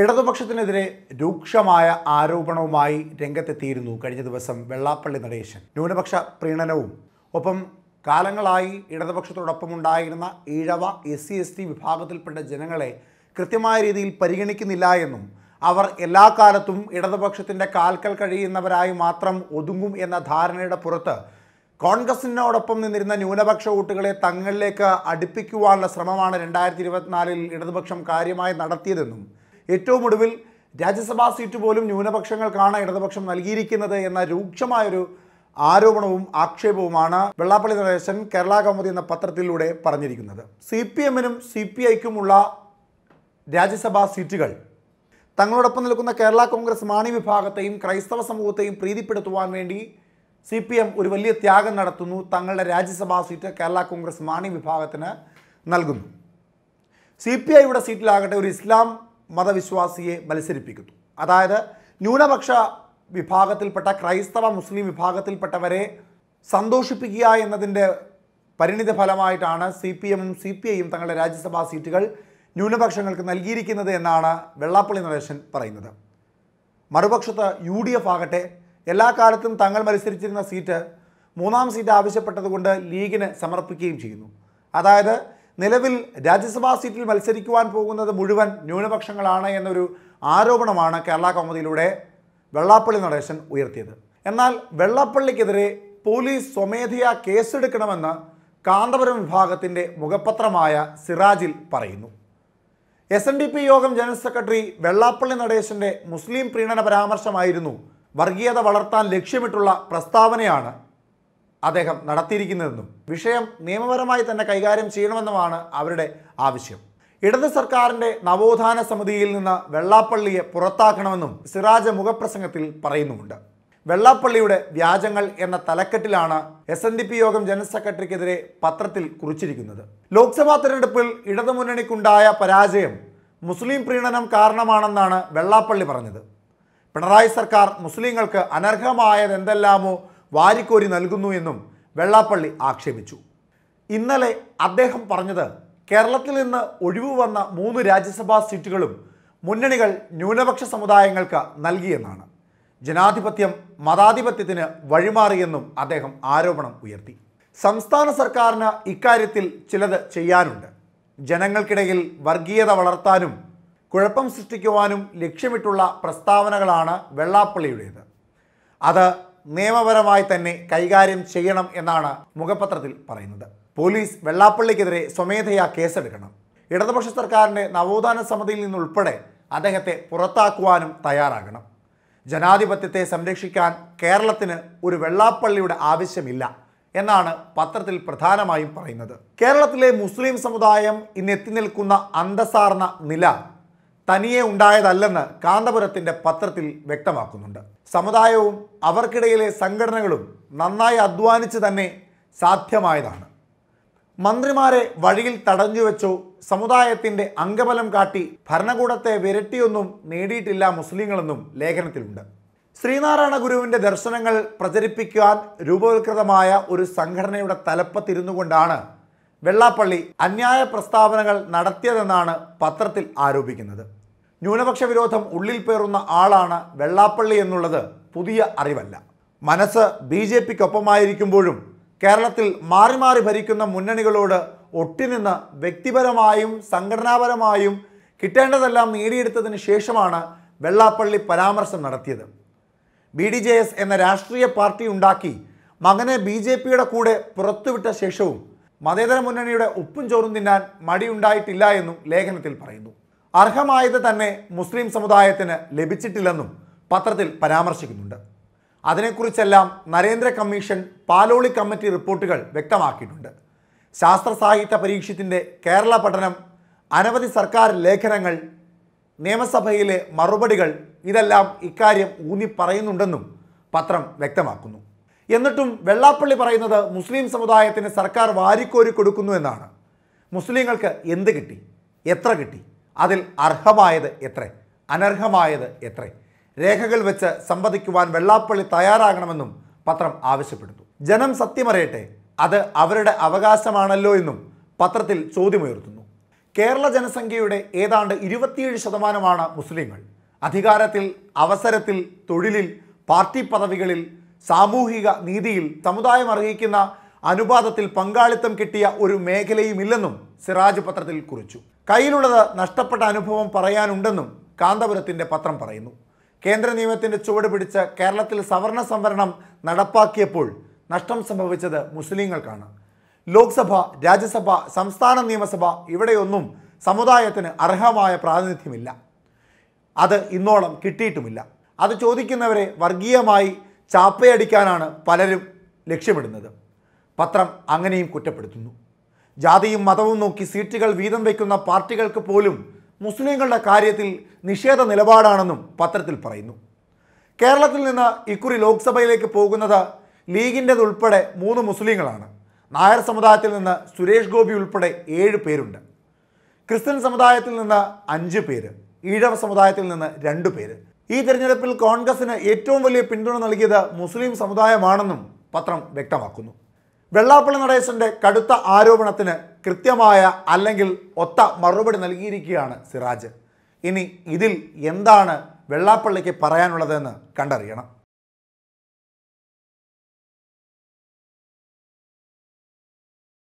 ഇടതുപക്ഷത്തിനെതിരെ രൂക്ഷമായ ആരോപണവുമായി രംഗത്തെത്തിയിരുന്നു കഴിഞ്ഞ ദിവസം വെള്ളാപ്പള്ളി നടേശൻ ന്യൂനപക്ഷ പ്രീണനവും ഒപ്പം കാലങ്ങളായി ഇടതുപക്ഷത്തോടൊപ്പം ഉണ്ടായിരുന്ന Ezhava S C S T വിഭാഗത്തിൽപ്പെട്ട ജനങ്ങളെ കൃത്യമായ രീതിയിൽ പരിഗണിക്കുന്നില്ല എന്നും അവർ എല്ലാ കാലത്തും ഇടതുപക്ഷത്തിൻ്റെ കാൽക്കൽ കഴിയുന്നവരായി മാത്രം ഒതുങ്ങും എന്ന ധാരണയുടെ പുറത്ത് കോൺഗ്രസിനോടൊപ്പം നിന്നിരുന്ന ന്യൂനപക്ഷ വോട്ടുകളെ തങ്ങളിലേക്ക് അടുപ്പിക്കുവാനുള്ള ശ്രമമാണ് രണ്ടായിരത്തി ഇരുപത്തിനാലിൽ ഇടതുപക്ഷം കാര്യമായി നടത്തിയതെന്നും ഏറ്റവും ഒടുവിൽ രാജ്യസഭാ സീറ്റ് പോലും ന്യൂനപക്ഷങ്ങൾക്കാണ് ഇടതുപക്ഷം നൽകിയിരിക്കുന്നത് എന്ന രൂക്ഷമായൊരു ആരോപണവും ആക്ഷേപവുമാണ് വെള്ളാപ്പള്ളി നടേശൻ കേരള കൗമുദി എന്ന പത്രത്തിലൂടെ പറഞ്ഞിരിക്കുന്നത് സി പി എമ്മിനും സി പി ഐക്കുമുള്ള രാജ്യസഭാ സീറ്റുകൾ തങ്ങളോടൊപ്പം നിൽക്കുന്ന കേരള കോൺഗ്രസ് മാണി വിഭാഗത്തെയും ക്രൈസ്തവ സമൂഹത്തെയും പ്രീതിപ്പെടുത്തുവാൻ വേണ്ടി സി പി എം ഒരു വലിയ ത്യാഗം നടത്തുന്നു തങ്ങളുടെ രാജ്യസഭാ സീറ്റ് കേരള കോൺഗ്രസ് മാണി വിഭാഗത്തിന് നൽകുന്നു സി പി ഐയുടെ സീറ്റിലാകട്ടെ ഒരു ഇസ്ലാം മതവിശ്വാസിയെ മത്സരിപ്പിക്കുന്നു അതായത് ന്യൂനപക്ഷ വിഭാഗത്തിൽപ്പെട്ട ക്രൈസ്തവ മുസ്ലിം വിഭാഗത്തിൽപ്പെട്ടവരെ സന്തോഷിപ്പിക്കുക എന്നതിൻ്റെ പരിണിത ഫലമായിട്ടാണ് സി പി എമ്മും സി പി ഐയും തങ്ങളുടെ രാജ്യസഭാ സീറ്റുകൾ ന്യൂനപക്ഷങ്ങൾക്ക് നൽകിയിരിക്കുന്നത് എന്നാണ് വെള്ളാപ്പള്ളി നടേശൻ പറയുന്നത് മറുപക്ഷത്ത് യു ഡി എഫ് ആകട്ടെ എല്ലാ കാലത്തും തങ്ങൾ മത്സരിച്ചിരുന്ന സീറ്റ് മൂന്നാം സീറ്റ് ആവശ്യപ്പെട്ടതുകൊണ്ട് ലീഗിന് സമർപ്പിക്കുകയും ചെയ്യുന്നു അതായത് നിലവിൽ രാജ്യസഭാ സീറ്റിൽ മത്സരിക്കുവാൻ പോകുന്നത് മുഴുവൻ ന്യൂനപക്ഷങ്ങളാണ് എന്നൊരു ആരോപണമാണ് കേരള കൗമുദിയിലൂടെ വെള്ളാപ്പള്ളി നടേശൻ ഉയർത്തിയത് എന്നാൽ വെള്ളാപ്പള്ളിക്കെതിരെ പോലീസ് സ്വമേധയാ കേസെടുക്കണമെന്ന് കാന്തപുരം വിഭാഗത്തിൻ്റെ മുഖപത്രമായ സിറാജിൽ പറയുന്നു എസ് എൻ ഡി പി യോഗം ജനറൽ സെക്രട്ടറി വെള്ളാപ്പള്ളി നടേശൻ്റെ മുസ്ലിം പ്രീണന പരാമർശമായിരുന്നു വർഗീയത വളർത്താൻ ലക്ഷ്യമിട്ടുള്ള പ്രസ്താവനയാണ് അദ്ദേഹം നടത്തിയിരിക്കുന്നതെന്നും വിഷയം നിയമപരമായി തന്നെ കൈകാര്യം ചെയ്യണമെന്നുമാണ് അവരുടെ ആവശ്യം ഇടത് സർക്കാരിന്റെ നവോത്ഥാന സമിതിയിൽ നിന്ന് വെള്ളാപ്പള്ളിയെ പുറത്താക്കണമെന്നും സിറാജ് മുഖപ്രസംഗത്തിൽ പറയുന്നുമുണ്ട് വെള്ളാപ്പള്ളിയുടെ വ്യാജങ്ങൾ എന്ന തലക്കെട്ടിലാണ് എസ് എൻ ഡി പി യോഗം ജനറൽ സെക്രട്ടറിക്കെതിരെ പത്രത്തിൽ കുറിച്ചിരിക്കുന്നത് ലോക്സഭാ തെരഞ്ഞെടുപ്പിൽ ഇടതുമുന്നണിക്കുണ്ടായ പരാജയം മുസ്ലിം പ്രീണനം കാരണമാണെന്നാണ് വെള്ളാപ്പള്ളി പറഞ്ഞത് പിണറായി സർക്കാർ മുസ്ലിങ്ങൾക്ക് അനർഹമായതെന്തെല്ലാമോ എന്തെല്ലാമോ വാരിക്കോരി നൽകുന്നു എന്നും വെള്ളാപ്പള്ളി ആക്ഷേപിച്ചു ഇന്നലെ അദ്ദേഹം പറഞ്ഞത് കേരളത്തിൽ നിന്ന് ഒഴിവു വന്ന മൂന്ന് രാജ്യസഭാ സീറ്റുകളും മുന്നണികൾ ന്യൂനപക്ഷ സമുദായങ്ങൾക്ക് നൽകിയെന്നാണ് ജനാധിപത്യം മതാധിപത്യത്തിന് വഴിമാറിയെന്നും അദ്ദേഹം ആരോപണം ഉയർത്തി സംസ്ഥാന സർക്കാരിന് ഇക്കാര്യത്തിൽ ചിലത് ചെയ്യാനുണ്ട് ജനങ്ങൾക്കിടയിൽ വർഗീയത വളർത്താനും കുഴപ്പം സൃഷ്ടിക്കുവാനും ലക്ഷ്യമിട്ടുള്ള പ്രസ്താവനകളാണ് വെള്ളാപ്പള്ളിയുടേത് അത് നിയമപരമായി തന്നെ കൈകാര്യം ചെയ്യണം എന്നാണ് മുഖപത്രത്തിൽ പറയുന്നത് പോലീസ് വെള്ളാപ്പള്ളിക്കെതിരെ സ്വമേധയാ കേസെടുക്കണം ഇടതുപക്ഷ സർക്കാരിൻ്റെ നവോത്ഥാന സമിതിയിൽ നിന്നുൾപ്പെടെ അദ്ദേഹത്തെ പുറത്താക്കുവാനും തയ്യാറാകണം ജനാധിപത്യത്തെ സംരക്ഷിക്കാൻ കേരളത്തിന് ഒരു വെള്ളാപ്പള്ളിയുടെ ആവശ്യമില്ല എന്നാണ് പത്രത്തിൽ പ്രധാനമായും പറയുന്നത് കേരളത്തിലെ മുസ്ലിം സമുദായം ഇന്ന് നിൽക്കുന്ന അന്തസാർന്ന നില തനിയെ ഉണ്ടായതല്ലെന്ന് കാന്തപുരത്തിൻ്റെ പത്രത്തിൽ വ്യക്തമാക്കുന്നുണ്ട് സമുദായവും അവർക്കിടയിലെ സംഘടനകളും നന്നായി അധ്വാനിച്ച് തന്നെ സാധ്യമായതാണ് മന്ത്രിമാരെ വഴിയിൽ തടഞ്ഞുവെച്ചോ സമുദായത്തിൻ്റെ അംഗബലം കാട്ടി ഭരണകൂടത്തെ വിരട്ടിയൊന്നും നേടിയിട്ടില്ല മുസ്ലിങ്ങളെന്നും ലേഖനത്തിലുണ്ട് ശ്രീനാരായണ ഗുരുവിൻ്റെ ദർശനങ്ങൾ പ്രചരിപ്പിക്കുവാൻ രൂപവൽകൃതമായ ഒരു സംഘടനയുടെ തലപ്പത്തിരുന്നു കൊണ്ടാണ് വെള്ളാപ്പള്ളി അന്യായ പ്രസ്താവനകൾ നടത്തിയതെന്നാണ് പത്രത്തിൽ ആരോപിക്കുന്നത് ന്യൂനപക്ഷ വിരോധം ഉള്ളിൽ പേറുന്ന ആളാണ് വെള്ളാപ്പള്ളി എന്നുള്ളത് പുതിയ അറിവല്ല മനസ്സ് ബി ജെ പിക്കൊപ്പമായിരിക്കുമ്പോഴും കേരളത്തിൽ മാറി മാറി ഭരിക്കുന്ന മുന്നണികളോട് ഒട്ടിനിന്ന് വ്യക്തിപരമായും സംഘടനാപരമായും കിട്ടേണ്ടതെല്ലാം നേടിയെടുത്തതിന് ശേഷമാണ് വെള്ളാപ്പള്ളി പരാമർശം നടത്തിയത് ബി ഡി ജെ എസ് എന്ന രാഷ്ട്രീയ പാർട്ടി ഉണ്ടാക്കി മകനെ ബി ജെ പിയുടെ കൂടെ പുറത്തുവിട്ട ശേഷവും മതേതര മുന്നണിയുടെ ഉപ്പും ചോറും തിന്നാൻ മടിയുണ്ടായിട്ടില്ല എന്നും ലേഖനത്തിൽ പറയുന്നു അർഹമായത് തന്നെ മുസ്ലിം സമുദായത്തിന് ലഭിച്ചിട്ടില്ലെന്നും പത്രത്തിൽ പരാമർശിക്കുന്നുണ്ട് അതിനെക്കുറിച്ചെല്ലാം നരേന്ദ്ര കമ്മീഷൻ പാലോളി കമ്മിറ്റി റിപ്പോർട്ടുകൾ വ്യക്തമാക്കിയിട്ടുണ്ട് ശാസ്ത്ര സാഹിത്യ പരീക്ഷത്തിൻ്റെ കേരള പഠനം അനവധി സർക്കാർ ലേഖനങ്ങൾ നിയമസഭയിലെ മറുപടികൾ ഇതെല്ലാം ഇക്കാര്യം ഊന്നി പറയുന്നുണ്ടെന്നും പത്രം വ്യക്തമാക്കുന്നു എന്നിട്ടും വെള്ളാപ്പള്ളി പറയുന്നത് മുസ്ലിം സമുദായത്തിന് സർക്കാർ വാരിക്കോരി കൊടുക്കുന്നു എന്നാണ് മുസ്ലിങ്ങൾക്ക് എന്ത് കിട്ടി എത്ര കിട്ടി അതിൽ അർഹമായത് എത്ര അനർഹമായത് എത്ര രേഖകൾ വെച്ച് സംവദിക്കുവാൻ വെള്ളാപ്പള്ളി തയ്യാറാകണമെന്നും പത്രം ആവശ്യപ്പെടുന്നു ജനം സത്യമറിയട്ടെ അത് അവരുടെ അവകാശമാണല്ലോ എന്നും പത്രത്തിൽ ചോദ്യമുയർത്തുന്നു കേരള ജനസംഖ്യയുടെ ഏതാണ്ട് ഇരുപത്തിയേഴ് ശതമാനമാണ് മുസ്ലിങ്ങൾ അധികാരത്തിൽ അവസരത്തിൽ തൊഴിലിൽ പാർട്ടി പദവികളിൽ സാമൂഹിക നീതിയിൽ സമുദായം അർഹിക്കുന്ന അനുപാതത്തിൽ പങ്കാളിത്തം കിട്ടിയ ഒരു മേഖലയുമില്ലെന്നും സിറാജ് പത്രത്തിൽ കുറിച്ചു കയ്യിലുള്ളത് നഷ്ടപ്പെട്ട അനുഭവം പറയാനുണ്ടെന്നും കാന്തപുരത്തിൻ്റെ പത്രം പറയുന്നു കേന്ദ്ര നിയമത്തിൻ്റെ ചുവട് പിടിച്ച് കേരളത്തിൽ സവർണ സംവരണം നടപ്പാക്കിയപ്പോൾ നഷ്ടം സംഭവിച്ചത് മുസ്ലിങ്ങൾക്കാണ് ലോക്സഭ രാജ്യസഭ സംസ്ഥാന നിയമസഭ ഇവിടെയൊന്നും സമുദായത്തിന് അർഹമായ പ്രാതിനിധ്യമില്ല അത് ഇന്നോളം കിട്ടിയിട്ടുമില്ല അത് ചോദിക്കുന്നവരെ വർഗീയമായി ചാപ്പയടിക്കാനാണ് പലരും ലക്ഷ്യമിടുന്നത് പത്രം അങ്ങനെയും കുറ്റപ്പെടുത്തുന്നു ജാതിയും മതവും നോക്കി സീറ്റുകൾ വീതം വയ്ക്കുന്ന പാർട്ടികൾക്ക് പോലും മുസ്ലിങ്ങളുടെ കാര്യത്തിൽ നിഷേധ നിലപാടാണെന്നും പത്രത്തിൽ പറയുന്നു കേരളത്തിൽ നിന്ന് ഇക്കുറി ലോക്സഭയിലേക്ക് പോകുന്നത് ലീഗിൻ്റെതുൾപ്പെടെ മൂന്ന് മുസ്ലിങ്ങളാണ് നായർ സമുദായത്തിൽ നിന്ന് സുരേഷ് ഗോപി ഉൾപ്പെടെ ഏഴ് പേരുണ്ട് ക്രിസ്ത്യൻ സമുദായത്തിൽ നിന്ന് അഞ്ച് പേര് ഈഴവ സമുദായത്തിൽ നിന്ന് രണ്ട് പേര് ഈ തെരഞ്ഞെടുപ്പിൽ കോൺഗ്രസിന് ഏറ്റവും വലിയ പിന്തുണ നൽകിയത് മുസ്ലിം സമുദായമാണെന്നും പത്രം വ്യക്തമാക്കുന്നു വെള്ളാപ്പള്ളി നടേശൻ്റെ കടുത്ത ആരോപണത്തിന് കൃത്യമായ അല്ലെങ്കിൽ ഒത്ത മറുപടി നൽകിയിരിക്കുകയാണ് സിറാജ് ഇനി ഇതിൽ എന്താണ് വെള്ളാപ്പള്ളിക്ക് പറയാനുള്ളതെന്ന് കണ്ടറിയണം